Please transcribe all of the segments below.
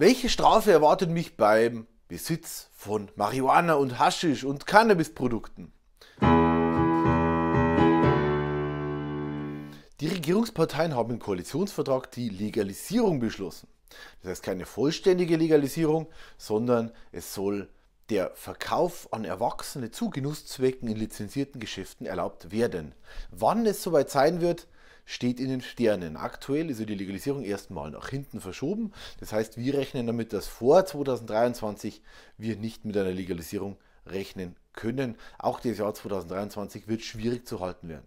Welche Strafe erwartet mich beim Besitz von Marihuana und Haschisch und Cannabisprodukten? Die Regierungsparteien haben im Koalitionsvertrag die Legalisierung beschlossen. Das heißt keine vollständige Legalisierung, sondern es soll der Verkauf an Erwachsene zu Genusszwecken in lizenzierten Geschäften erlaubt werden. Wann es soweit sein wird, steht in den Sternen. Aktuell ist ja die Legalisierung erstmal nach hinten verschoben. Das heißt, wir rechnen damit, dass vor 2023 wir nicht mit einer Legalisierung rechnen können. Auch das Jahr 2023 wird schwierig zu halten werden.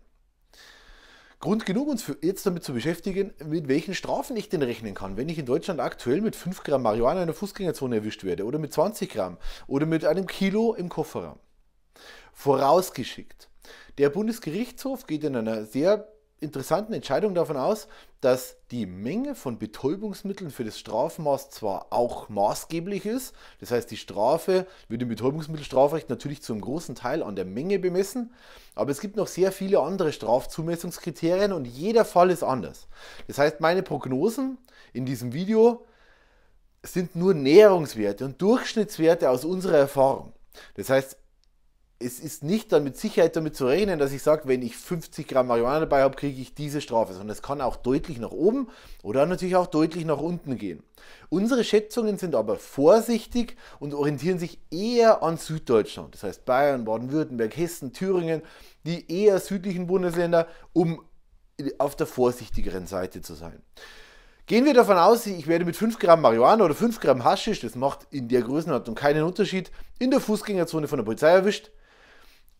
Grund genug, uns jetzt damit zu beschäftigen, mit welchen Strafen ich denn rechnen kann, wenn ich in Deutschland aktuell mit 5 Gramm Marihuana in der Fußgängerzone erwischt werde oder mit 20 Gramm oder mit einem Kilo im Kofferraum. Vorausgeschickt. Der Bundesgerichtshof geht in einer sehr interessanten Entscheidung davon aus, dass die Menge von Betäubungsmitteln für das Strafmaß zwar auch maßgeblich ist, das heißt die Strafe wird im Betäubungsmittelstrafrecht natürlich zum großen Teil an der Menge bemessen, aber es gibt noch sehr viele andere Strafzumessungskriterien und jeder Fall ist anders. Das heißt, meine Prognosen in diesem Video sind nur Näherungswerte und Durchschnittswerte aus unserer Erfahrung. Das heißt, es ist nicht dann mit Sicherheit damit zu rechnen, dass ich sage, wenn ich 50 Gramm Marihuana dabei habe, kriege ich diese Strafe, sondern es kann auch deutlich nach oben oder natürlich auch deutlich nach unten gehen. Unsere Schätzungen sind aber vorsichtig und orientieren sich eher an Süddeutschland, das heißt Bayern, Baden-Württemberg, Hessen, Thüringen, die eher südlichen Bundesländer, um auf der vorsichtigeren Seite zu sein. Gehen wir davon aus, ich werde mit 5 Gramm Marihuana oder 5 Gramm Haschisch, das macht in der Größenordnung keinen Unterschied, in der Fußgängerzone von der Polizei erwischt,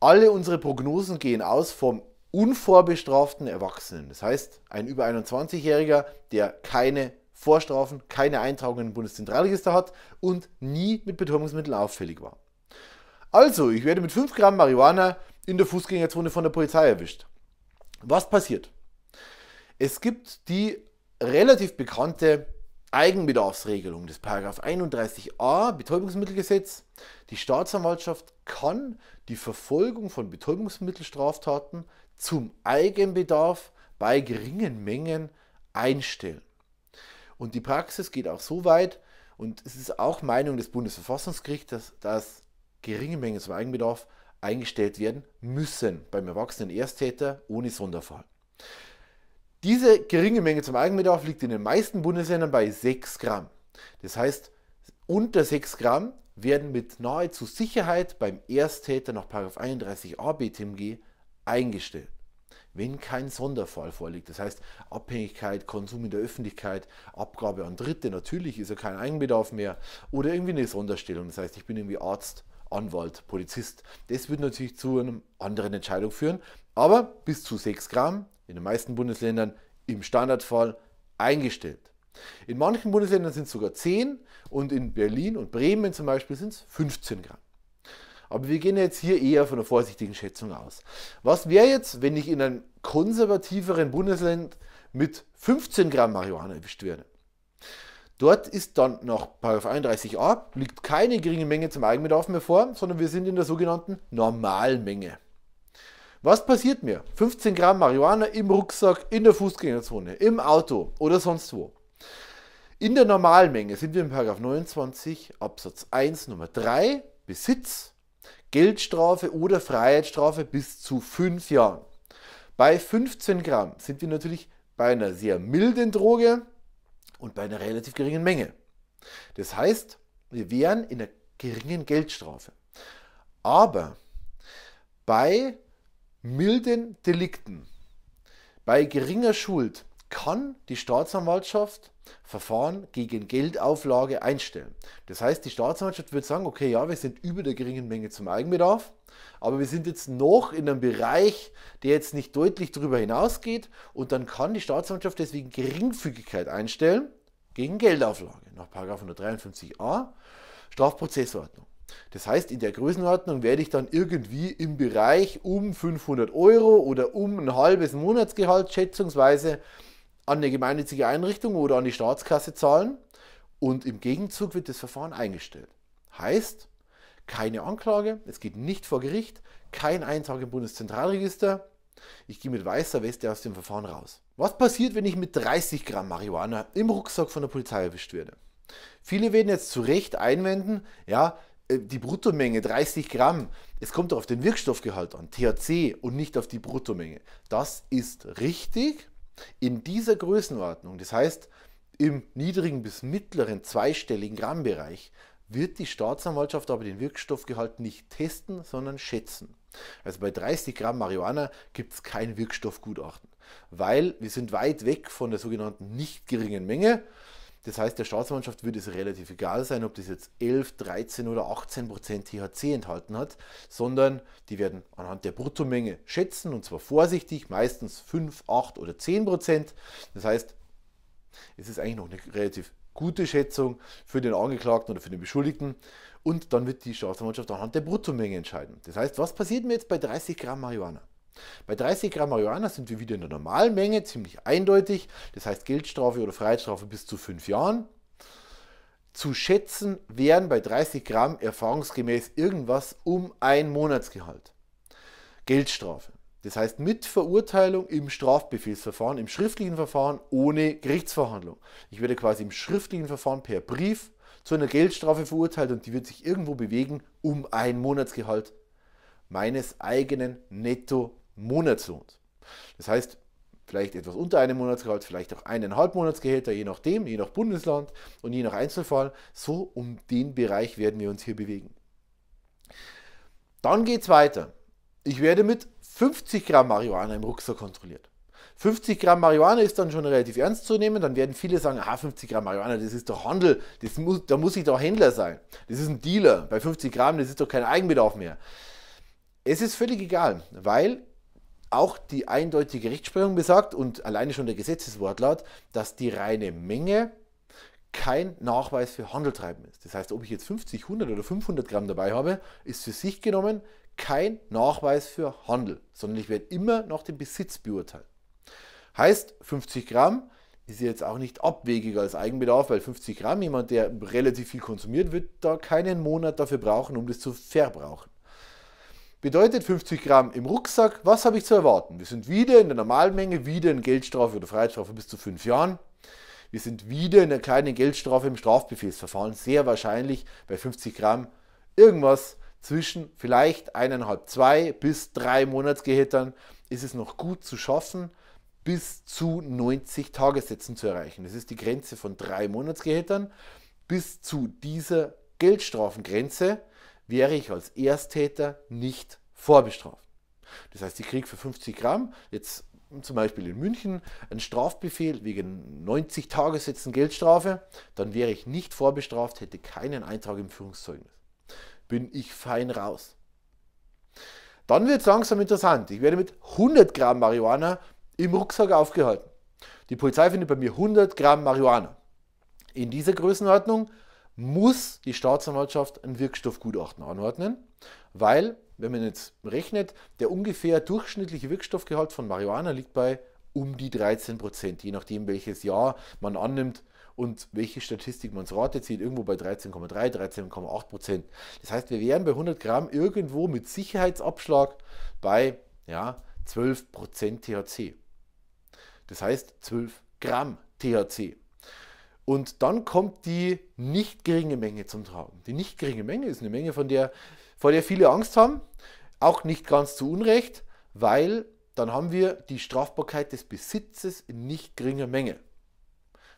alle unsere Prognosen gehen aus vom unvorbestraften Erwachsenen. Das heißt, ein über 21-Jähriger, der keine Vorstrafen, keine Eintragungen im Bundeszentralregister hat und nie mit Betäubungsmitteln auffällig war. Also, ich werde mit 5 Gramm Marihuana in der Fußgängerzone von der Polizei erwischt. Was passiert? Es gibt die relativ bekannte Eigenbedarfsregelung des 31a Betäubungsmittelgesetz. Die Staatsanwaltschaft kann die Verfolgung von Betäubungsmittelstraftaten zum Eigenbedarf bei geringen Mengen einstellen. Und die Praxis geht auch so weit, und es ist auch Meinung des Bundesverfassungsgerichts, dass, dass geringe Mengen zum Eigenbedarf eingestellt werden müssen beim erwachsenen Ersttäter ohne Sonderfall. Diese geringe Menge zum Eigenbedarf liegt in den meisten Bundesländern bei 6 Gramm. Das heißt, unter 6 Gramm werden mit nahezu Sicherheit beim Ersttäter nach 31a BTMG eingestellt, wenn kein Sonderfall vorliegt. Das heißt, Abhängigkeit, Konsum in der Öffentlichkeit, Abgabe an Dritte, natürlich ist ja kein Eigenbedarf mehr oder irgendwie eine Sonderstellung. Das heißt, ich bin irgendwie Arzt, Anwalt, Polizist. Das wird natürlich zu einer anderen Entscheidung führen, aber bis zu 6 Gramm in den meisten Bundesländern im Standardfall eingestellt. In manchen Bundesländern sind es sogar 10 und in Berlin und Bremen zum Beispiel sind es 15 Gramm. Aber wir gehen jetzt hier eher von einer vorsichtigen Schätzung aus. Was wäre jetzt, wenn ich in einem konservativeren Bundesland mit 15 Gramm Marihuana erwischt werde? Dort ist dann nach 31a liegt keine geringe Menge zum Eigenbedarf mehr vor, sondern wir sind in der sogenannten Normalmenge. Was passiert mir? 15 Gramm Marihuana im Rucksack, in der Fußgängerzone, im Auto oder sonst wo. In der Normalmenge sind wir im 29 Absatz 1 Nummer 3 Besitz, Geldstrafe oder Freiheitsstrafe bis zu 5 Jahren. Bei 15 Gramm sind wir natürlich bei einer sehr milden Droge und bei einer relativ geringen Menge. Das heißt, wir wären in einer geringen Geldstrafe. Aber bei milden Delikten bei geringer Schuld kann die Staatsanwaltschaft Verfahren gegen Geldauflage einstellen. Das heißt, die Staatsanwaltschaft wird sagen, okay, ja, wir sind über der geringen Menge zum Eigenbedarf, aber wir sind jetzt noch in einem Bereich, der jetzt nicht deutlich darüber hinausgeht und dann kann die Staatsanwaltschaft deswegen Geringfügigkeit einstellen gegen Geldauflage nach 153a Strafprozessordnung. Das heißt, in der Größenordnung werde ich dann irgendwie im Bereich um 500 Euro oder um ein halbes Monatsgehalt schätzungsweise an eine gemeinnützige Einrichtung oder an die Staatskasse zahlen und im Gegenzug wird das Verfahren eingestellt. Heißt, keine Anklage, es geht nicht vor Gericht, kein Eintrag im Bundeszentralregister. Ich gehe mit weißer Weste aus dem Verfahren raus. Was passiert, wenn ich mit 30 Gramm Marihuana im Rucksack von der Polizei erwischt werde? Viele werden jetzt zu Recht einwenden, ja, äh, die Bruttomenge 30 Gramm, es kommt auf den Wirkstoffgehalt an, THC und nicht auf die Bruttomenge. Das ist richtig in dieser Größenordnung, das heißt im niedrigen bis mittleren zweistelligen Grammbereich, wird die Staatsanwaltschaft aber den Wirkstoffgehalt nicht testen, sondern schätzen. Also bei 30 Gramm Marihuana gibt es kein Wirkstoffgutachten, weil wir sind weit weg von der sogenannten nicht geringen Menge. Das heißt, der Staatsmannschaft wird es relativ egal sein, ob das jetzt 11, 13 oder 18 Prozent THC enthalten hat, sondern die werden anhand der Bruttomenge schätzen und zwar vorsichtig, meistens 5, 8 oder 10 Prozent. Das heißt, es ist eigentlich noch eine relativ gute Schätzung für den Angeklagten oder für den Beschuldigten. Und dann wird die Staatsanwaltschaft anhand der Bruttomenge entscheiden. Das heißt, was passiert mir jetzt bei 30 Gramm Marihuana? Bei 30 Gramm Marihuana sind wir wieder in der normalen Menge, ziemlich eindeutig. Das heißt Geldstrafe oder Freiheitsstrafe bis zu 5 Jahren. Zu schätzen wären bei 30 Gramm erfahrungsgemäß irgendwas um ein Monatsgehalt. Geldstrafe. Das heißt mit Verurteilung im Strafbefehlsverfahren, im schriftlichen Verfahren ohne Gerichtsverhandlung. Ich werde quasi im schriftlichen Verfahren per Brief zu einer Geldstrafe verurteilt und die wird sich irgendwo bewegen um ein Monatsgehalt meines eigenen netto Monatslohns. Das heißt, vielleicht etwas unter einem Monatsgehalt, vielleicht auch eineinhalb Monatsgehälter, je nachdem, je nach Bundesland und je nach Einzelfall. So um den Bereich werden wir uns hier bewegen. Dann geht es weiter. Ich werde mit 50 Gramm Marihuana im Rucksack kontrolliert. 50 Gramm Marihuana ist dann schon relativ ernst zu nehmen. Dann werden viele sagen, aha, 50 Gramm Marihuana, das ist doch Handel, das muss, da muss ich doch Händler sein. Das ist ein Dealer. Bei 50 Gramm, das ist doch kein Eigenbedarf mehr. Es ist völlig egal, weil auch die eindeutige Rechtsprechung besagt und alleine schon der Gesetzeswortlaut, dass die reine Menge kein Nachweis für Handeltreiben ist. Das heißt, ob ich jetzt 50, 100 oder 500 Gramm dabei habe, ist für sich genommen kein Nachweis für Handel, sondern ich werde immer nach dem Besitz beurteilt. Heißt, 50 Gramm ist jetzt auch nicht abwegiger als Eigenbedarf, weil 50 Gramm, jemand, der relativ viel konsumiert, wird da keinen Monat dafür brauchen, um das zu verbrauchen. Bedeutet 50 Gramm im Rucksack, was habe ich zu erwarten? Wir sind wieder in der Normalmenge, wieder in Geldstrafe oder Freiheitsstrafe bis zu fünf Jahren. Wir sind wieder in einer kleinen Geldstrafe im Strafbefehlsverfahren, sehr wahrscheinlich bei 50 Gramm irgendwas zwischen vielleicht eineinhalb, zwei bis drei Monatsgehältern ist es noch gut zu schaffen, bis zu 90 Tagessätzen zu erreichen. Das ist die Grenze von drei Monatsgehältern bis zu dieser Geldstrafengrenze wäre ich als Ersttäter nicht vorbestraft. Das heißt, ich kriege für 50 Gramm jetzt zum Beispiel in München einen Strafbefehl wegen 90 Tagessätzen Geldstrafe, dann wäre ich nicht vorbestraft, hätte keinen Eintrag im Führungszeugnis. Bin ich fein raus. Dann wird es langsam interessant. Ich werde mit 100 Gramm Marihuana im Rucksack aufgehalten. Die Polizei findet bei mir 100 Gramm Marihuana. In dieser Größenordnung muss die Staatsanwaltschaft ein Wirkstoffgutachten anordnen, weil, wenn man jetzt rechnet, der ungefähr durchschnittliche Wirkstoffgehalt von Marihuana liegt bei um die 13 Prozent, je nachdem welches Jahr man annimmt und welche Statistik man zur Rate zieht, irgendwo bei 13,3, 13,8 Prozent. Das heißt, wir wären bei 100 Gramm irgendwo mit Sicherheitsabschlag bei ja, 12 Prozent THC. Das heißt 12 Gramm THC. Und dann kommt die nicht geringe Menge zum Tragen. Die nicht geringe Menge ist eine Menge, von der, vor der viele Angst haben, auch nicht ganz zu Unrecht, weil dann haben wir die Strafbarkeit des Besitzes in nicht geringer Menge.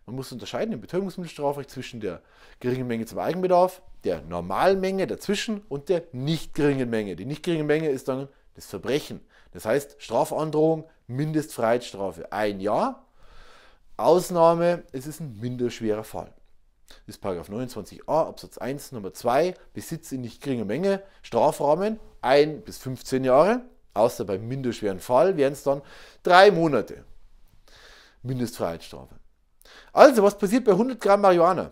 Man muss unterscheiden im Betäubungsmittelstrafrecht zwischen der geringen Menge zum Eigenbedarf, der normalen Menge dazwischen und der nicht geringen Menge. Die nicht geringe Menge ist dann das Verbrechen. Das heißt Strafandrohung, Mindestfreiheitsstrafe ein Jahr Ausnahme, es ist ein minderschwerer Fall. Das ist 29a Absatz 1 Nummer 2, Besitz in nicht geringer Menge, Strafrahmen 1 bis 15 Jahre, außer beim minderschweren Fall wären es dann 3 Monate Mindestfreiheitsstrafe. Also, was passiert bei 100 Gramm Marihuana?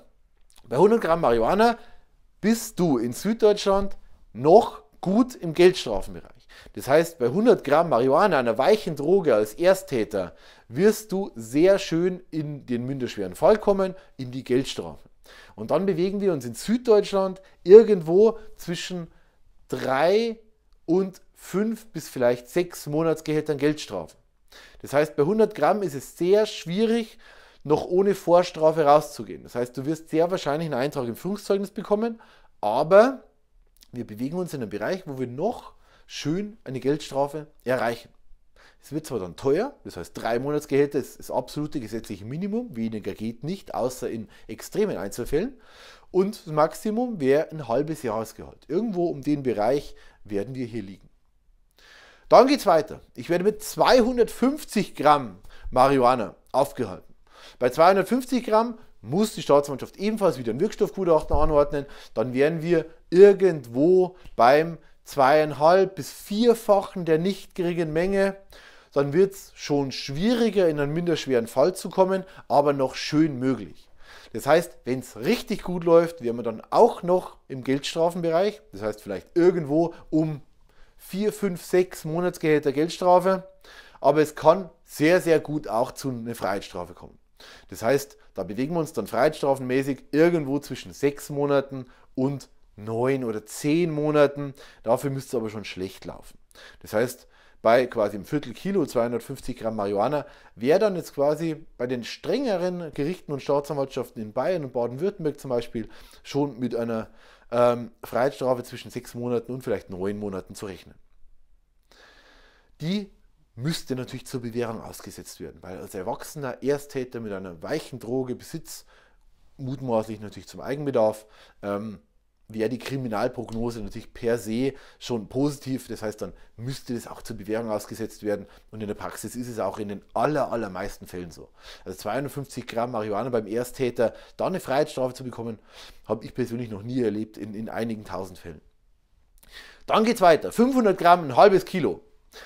Bei 100 Gramm Marihuana bist du in Süddeutschland noch gut im Geldstrafenbereich. Das heißt, bei 100 Gramm Marihuana, einer weichen Droge als Ersttäter, wirst du sehr schön in den minderschweren Fall kommen, in die Geldstrafe. Und dann bewegen wir uns in Süddeutschland irgendwo zwischen drei und fünf bis vielleicht sechs Monatsgehältern Geldstrafe. Das heißt, bei 100 Gramm ist es sehr schwierig, noch ohne Vorstrafe rauszugehen. Das heißt, du wirst sehr wahrscheinlich einen Eintrag im Führungszeugnis bekommen, aber wir bewegen uns in einem Bereich, wo wir noch schön eine Geldstrafe erreichen. Es wird zwar dann teuer, das heißt drei Monatsgehälter ist das absolute gesetzliche Minimum, weniger geht nicht, außer in extremen Einzelfällen. Und das Maximum wäre ein halbes Jahresgehalt. Irgendwo um den Bereich werden wir hier liegen. Dann geht es weiter. Ich werde mit 250 Gramm Marihuana aufgehalten. Bei 250 Gramm muss die Staatsmannschaft ebenfalls wieder ein Wirkstoffgutachten anordnen. Dann wären wir irgendwo beim zweieinhalb bis vierfachen der nicht geringen Menge, dann wird es schon schwieriger, in einen minderschweren Fall zu kommen, aber noch schön möglich. Das heißt, wenn es richtig gut läuft, wären wir dann auch noch im Geldstrafenbereich. Das heißt, vielleicht irgendwo um vier, fünf, sechs Monatsgehälter Geldstrafe. Aber es kann sehr, sehr gut auch zu einer Freiheitsstrafe kommen. Das heißt, da bewegen wir uns dann freiheitsstrafenmäßig irgendwo zwischen sechs Monaten und neun oder zehn Monaten. Dafür müsste es aber schon schlecht laufen. Das heißt, bei quasi einem Viertel Kilo 250 Gramm Marihuana wäre dann jetzt quasi bei den strengeren Gerichten und Staatsanwaltschaften in Bayern und Baden-Württemberg zum Beispiel schon mit einer ähm, Freiheitsstrafe zwischen sechs Monaten und vielleicht neun Monaten zu rechnen. Die müsste natürlich zur Bewährung ausgesetzt werden, weil als erwachsener Ersttäter mit einer weichen Droge Besitz mutmaßlich natürlich zum Eigenbedarf ähm, wäre die Kriminalprognose natürlich per se schon positiv. Das heißt, dann müsste das auch zur Bewährung ausgesetzt werden. Und in der Praxis ist es auch in den aller, allermeisten Fällen so. Also 250 Gramm Marihuana beim Ersttäter, da eine Freiheitsstrafe zu bekommen, habe ich persönlich noch nie erlebt in, in einigen tausend Fällen. Dann geht es weiter. 500 Gramm, ein halbes Kilo.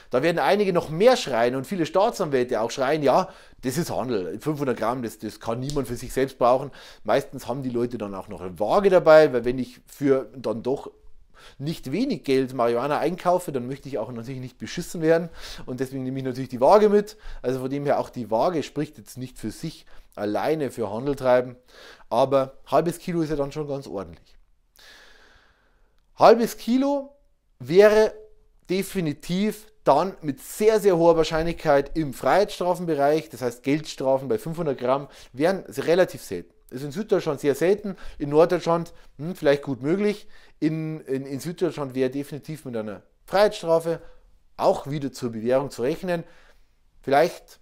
Da werden einige noch mehr schreien und viele Staatsanwälte auch schreien, ja, das ist Handel. 500 Gramm, das, das kann niemand für sich selbst brauchen. Meistens haben die Leute dann auch noch eine Waage dabei, weil wenn ich für dann doch nicht wenig Geld Marihuana einkaufe, dann möchte ich auch natürlich nicht beschissen werden und deswegen nehme ich natürlich die Waage mit. Also von dem her auch die Waage spricht jetzt nicht für sich alleine für Handel treiben, aber halbes Kilo ist ja dann schon ganz ordentlich. Halbes Kilo wäre definitiv dann mit sehr, sehr hoher Wahrscheinlichkeit im Freiheitsstrafenbereich, das heißt Geldstrafen bei 500 Gramm, wären relativ selten. Ist in Süddeutschland sehr selten, in Norddeutschland hm, vielleicht gut möglich. In, in, in Süddeutschland wäre definitiv mit einer Freiheitsstrafe auch wieder zur Bewährung zu rechnen. Vielleicht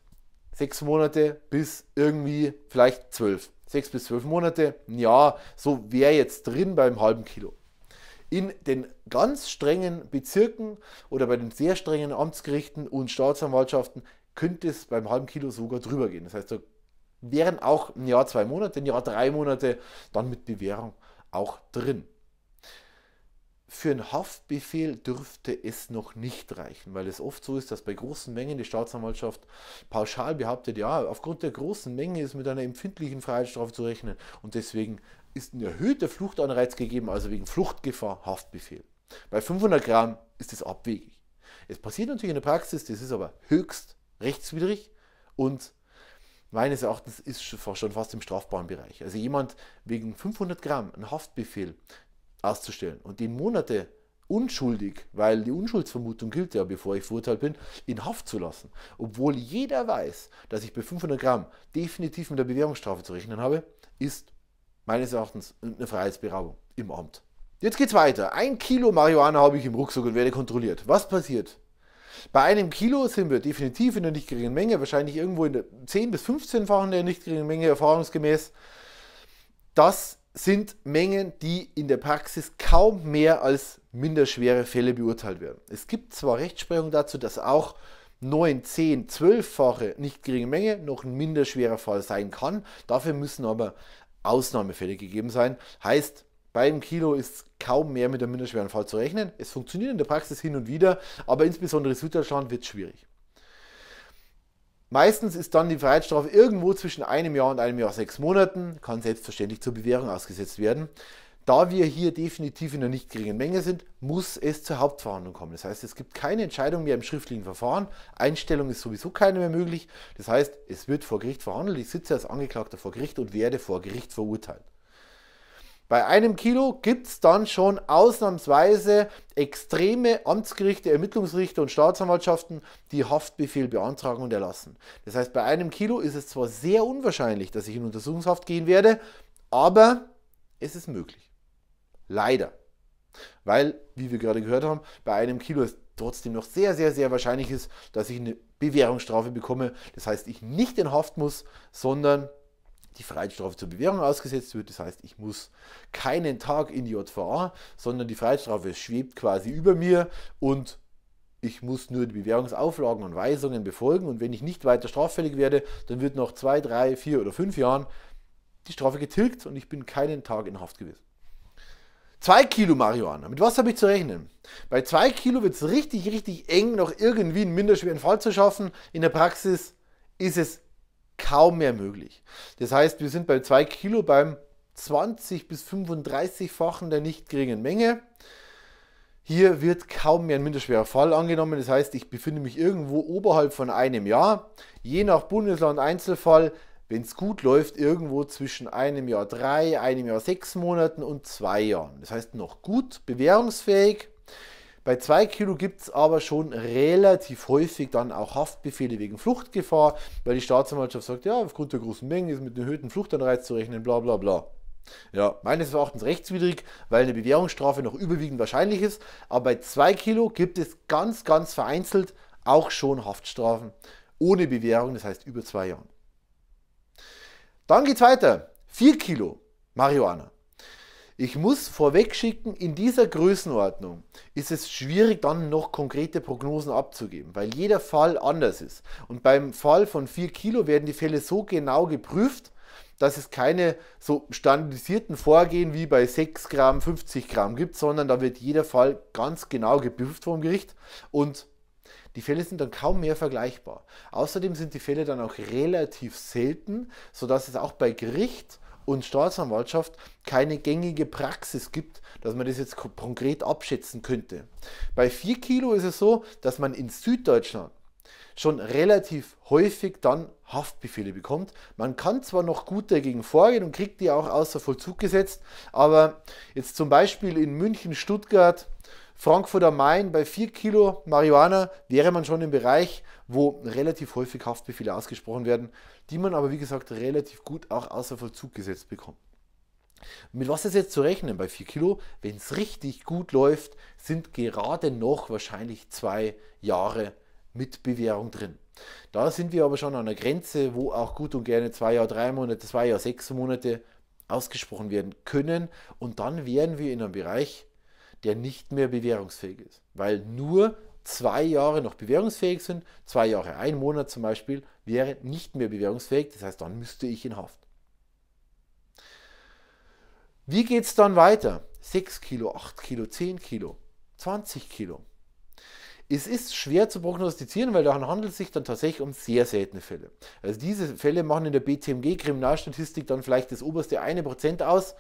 sechs Monate bis irgendwie vielleicht zwölf. Sechs bis zwölf Monate, ja, so wäre jetzt drin beim halben Kilo in den ganz strengen Bezirken oder bei den sehr strengen Amtsgerichten und Staatsanwaltschaften könnte es beim halben Kilo sogar drüber gehen. Das heißt, da wären auch ein Jahr, zwei Monate, ein Jahr, drei Monate dann mit Bewährung auch drin. Für einen Haftbefehl dürfte es noch nicht reichen, weil es oft so ist, dass bei großen Mengen die Staatsanwaltschaft pauschal behauptet, ja, aufgrund der großen Menge ist mit einer empfindlichen Freiheitsstrafe zu rechnen und deswegen ist ein erhöhter Fluchtanreiz gegeben, also wegen Fluchtgefahr Haftbefehl. Bei 500 Gramm ist es abwegig. Es passiert natürlich in der Praxis, das ist aber höchst rechtswidrig und meines Erachtens ist schon fast im strafbaren Bereich. Also jemand wegen 500 Gramm einen Haftbefehl auszustellen und den Monate unschuldig, weil die Unschuldsvermutung gilt ja, bevor ich verurteilt bin, in Haft zu lassen, obwohl jeder weiß, dass ich bei 500 Gramm definitiv mit der Bewährungsstrafe zu rechnen habe, ist meines Erachtens eine Freiheitsberaubung im Amt. Jetzt geht's weiter. Ein Kilo Marihuana habe ich im Rucksack und werde kontrolliert. Was passiert? Bei einem Kilo sind wir definitiv in der nicht geringen Menge, wahrscheinlich irgendwo in der 10- bis 15-fachen der nicht geringen Menge erfahrungsgemäß. Das sind Mengen, die in der Praxis kaum mehr als minderschwere Fälle beurteilt werden. Es gibt zwar Rechtsprechung dazu, dass auch 9, 10, 12-fache nicht geringe Menge noch ein minderschwerer Fall sein kann. Dafür müssen aber Ausnahmefälle gegeben sein. Heißt, beim Kilo ist kaum mehr mit einem minderschweren Fall zu rechnen. Es funktioniert in der Praxis hin und wieder, aber insbesondere in Süddeutschland wird es schwierig. Meistens ist dann die Freiheitsstrafe irgendwo zwischen einem Jahr und einem Jahr sechs Monaten, kann selbstverständlich zur Bewährung ausgesetzt werden. Da wir hier definitiv in der nicht geringen Menge sind, muss es zur Hauptverhandlung kommen. Das heißt, es gibt keine Entscheidung mehr im schriftlichen Verfahren. Einstellung ist sowieso keine mehr möglich. Das heißt, es wird vor Gericht verhandelt. Ich sitze als Angeklagter vor Gericht und werde vor Gericht verurteilt. Bei einem Kilo gibt es dann schon ausnahmsweise extreme Amtsgerichte, Ermittlungsrichter und Staatsanwaltschaften, die Haftbefehl beantragen und erlassen. Das heißt, bei einem Kilo ist es zwar sehr unwahrscheinlich, dass ich in Untersuchungshaft gehen werde, aber es ist möglich. Leider. Weil, wie wir gerade gehört haben, bei einem Kilo es trotzdem noch sehr, sehr, sehr wahrscheinlich ist, dass ich eine Bewährungsstrafe bekomme. Das heißt, ich nicht in Haft muss, sondern die Freiheitsstrafe zur Bewährung ausgesetzt wird. Das heißt, ich muss keinen Tag in die JVA, sondern die Freiheitsstrafe schwebt quasi über mir und ich muss nur die Bewährungsauflagen und Weisungen befolgen. Und wenn ich nicht weiter straffällig werde, dann wird nach zwei, drei, vier oder fünf Jahren die Strafe getilgt und ich bin keinen Tag in Haft gewesen. 2 Kilo Marihuana. Mit was habe ich zu rechnen? Bei 2 Kilo wird es richtig, richtig eng, noch irgendwie einen minderschweren Fall zu schaffen. In der Praxis ist es kaum mehr möglich. Das heißt, wir sind bei 2 Kilo beim 20 bis 35-fachen der nicht geringen Menge. Hier wird kaum mehr ein minderschwerer Fall angenommen. Das heißt, ich befinde mich irgendwo oberhalb von einem Jahr. Je nach Bundesland Einzelfall wenn es gut läuft, irgendwo zwischen einem Jahr drei, einem Jahr sechs Monaten und zwei Jahren. Das heißt noch gut, bewährungsfähig. Bei 2 Kilo gibt es aber schon relativ häufig dann auch Haftbefehle wegen Fluchtgefahr, weil die Staatsanwaltschaft sagt, ja, aufgrund der großen Mengen ist mit einem erhöhten Fluchtanreiz zu rechnen, bla bla bla. Ja, meines Erachtens rechtswidrig, weil eine Bewährungsstrafe noch überwiegend wahrscheinlich ist. Aber bei 2 Kilo gibt es ganz, ganz vereinzelt auch schon Haftstrafen ohne Bewährung, das heißt über zwei Jahren. Dann geht's weiter. 4 Kilo Marihuana. Ich muss vorweg schicken, in dieser Größenordnung ist es schwierig, dann noch konkrete Prognosen abzugeben, weil jeder Fall anders ist. Und beim Fall von 4 Kilo werden die Fälle so genau geprüft, dass es keine so standardisierten Vorgehen wie bei 6 Gramm, 50 Gramm gibt, sondern da wird jeder Fall ganz genau geprüft vom Gericht und die Fälle sind dann kaum mehr vergleichbar. Außerdem sind die Fälle dann auch relativ selten, sodass es auch bei Gericht und Staatsanwaltschaft keine gängige Praxis gibt, dass man das jetzt konkret abschätzen könnte. Bei 4 Kilo ist es so, dass man in Süddeutschland schon relativ häufig dann Haftbefehle bekommt. Man kann zwar noch gut dagegen vorgehen und kriegt die auch außer Vollzug gesetzt, aber jetzt zum Beispiel in München, Stuttgart, Frankfurt am Main bei 4 Kilo Marihuana wäre man schon im Bereich, wo relativ häufig Haftbefehle ausgesprochen werden, die man aber wie gesagt relativ gut auch außer Vollzug gesetzt bekommt. Mit was ist jetzt zu rechnen bei 4 Kilo? Wenn es richtig gut läuft, sind gerade noch wahrscheinlich zwei Jahre mit Bewährung drin. Da sind wir aber schon an der Grenze, wo auch gut und gerne zwei Jahre, drei Monate, zwei Jahre, sechs Monate ausgesprochen werden können. Und dann wären wir in einem Bereich, der nicht mehr bewährungsfähig ist, weil nur zwei Jahre noch bewährungsfähig sind, zwei Jahre, ein Monat zum Beispiel, wäre nicht mehr bewährungsfähig, das heißt, dann müsste ich in Haft. Wie geht es dann weiter? 6 Kilo, 8 Kilo, 10 Kilo, 20 Kilo. Es ist schwer zu prognostizieren, weil daran handelt es sich dann tatsächlich um sehr seltene Fälle. Also diese Fälle machen in der BTMG-Kriminalstatistik dann vielleicht das oberste 1% aus.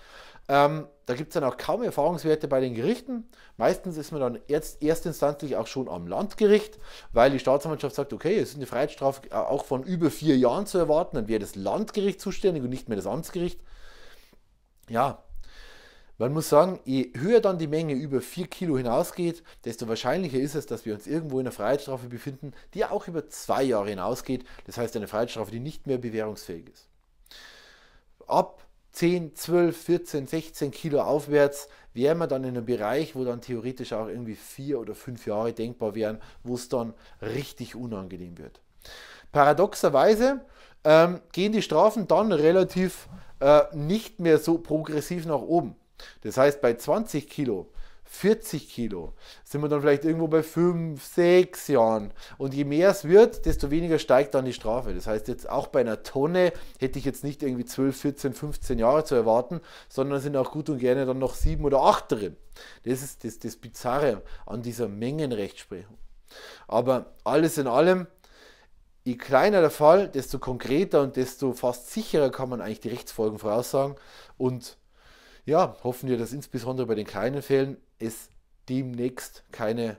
Ähm, da gibt es dann auch kaum Erfahrungswerte bei den Gerichten. Meistens ist man dann erst, erstinstanzlich auch schon am Landgericht, weil die Staatsanwaltschaft sagt, okay, es ist eine Freiheitsstrafe äh, auch von über vier Jahren zu erwarten, dann wäre das Landgericht zuständig und nicht mehr das Amtsgericht. Ja, man muss sagen, je höher dann die Menge über vier Kilo hinausgeht, desto wahrscheinlicher ist es, dass wir uns irgendwo in einer Freiheitsstrafe befinden, die auch über zwei Jahre hinausgeht. Das heißt eine Freiheitsstrafe, die nicht mehr bewährungsfähig ist. Ab 10, 12, 14, 16 Kilo aufwärts wären wir dann in einem Bereich, wo dann theoretisch auch irgendwie vier oder fünf Jahre denkbar wären, wo es dann richtig unangenehm wird. Paradoxerweise ähm, gehen die Strafen dann relativ äh, nicht mehr so progressiv nach oben. Das heißt, bei 20 Kilo 40 Kilo, sind wir dann vielleicht irgendwo bei 5, 6 Jahren. Und je mehr es wird, desto weniger steigt dann die Strafe. Das heißt, jetzt auch bei einer Tonne hätte ich jetzt nicht irgendwie 12, 14, 15 Jahre zu erwarten, sondern sind auch gut und gerne dann noch 7 oder 8 drin. Das ist das, das Bizarre an dieser Mengenrechtsprechung. Aber alles in allem, je kleiner der Fall, desto konkreter und desto fast sicherer kann man eigentlich die Rechtsfolgen voraussagen. Und ja, hoffen wir, dass insbesondere bei den kleinen Fällen es demnächst keine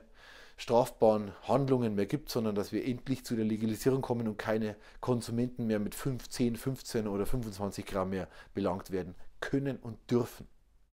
strafbaren Handlungen mehr gibt, sondern dass wir endlich zu der Legalisierung kommen und keine Konsumenten mehr mit 5, 10, 15 oder 25 Gramm mehr belangt werden können und dürfen.